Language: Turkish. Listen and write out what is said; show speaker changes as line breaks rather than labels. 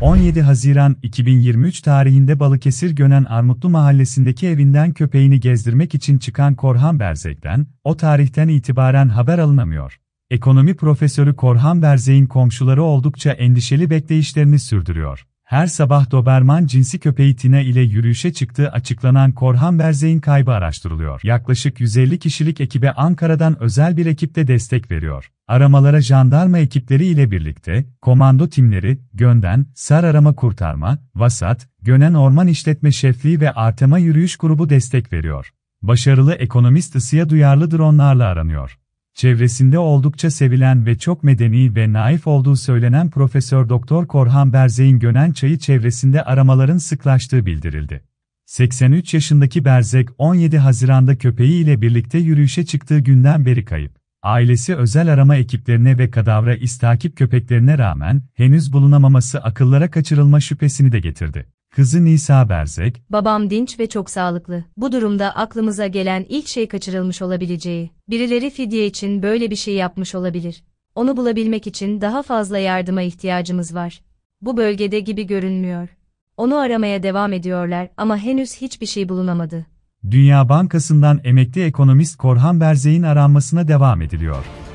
17 Haziran 2023 tarihinde Balıkesir Gönen Armutlu mahallesindeki evinden köpeğini gezdirmek için çıkan Korhan Berzek'ten, o tarihten itibaren haber alınamıyor. Ekonomi profesörü Korhan Berzek'in komşuları oldukça endişeli bekleyişlerini sürdürüyor her sabah Doberman cinsi köpeği Tina ile yürüyüşe çıktığı açıklanan Korhan Berzey'in kaybı araştırılıyor. Yaklaşık 150 kişilik ekibe Ankara'dan özel bir ekip de destek veriyor. Aramalara jandarma ekipleri ile birlikte, komando timleri, Gönden, Sar Arama Kurtarma, Vasat, Gönen Orman İşletme Şefliği ve Artema Yürüyüş Grubu destek veriyor. Başarılı ekonomist ısıya duyarlı dronlarla aranıyor. Çevresinde oldukça sevilen ve çok medeni ve naif olduğu söylenen Profesör Doktor Korhan Berzek'in Gönen Çayı çevresinde aramaların sıklaştığı bildirildi. 83 yaşındaki Berzek 17 Haziran'da köpeği ile birlikte yürüyüşe çıktığı günden beri kayıp. Ailesi özel arama ekiplerine ve kadavra istakip köpeklerine rağmen henüz bulunamaması akıllara kaçırılma şüphesini de getirdi. Kızı Nisa Berzek,
Babam dinç ve çok sağlıklı. Bu durumda aklımıza gelen ilk şey kaçırılmış olabileceği. Birileri fidye için böyle bir şey yapmış olabilir. Onu bulabilmek için daha fazla yardıma ihtiyacımız var. Bu bölgede gibi görünmüyor. Onu aramaya devam ediyorlar ama henüz hiçbir şey bulunamadı.
Dünya Bankası'ndan emekli ekonomist Korhan Berzek'in aranmasına devam ediliyor.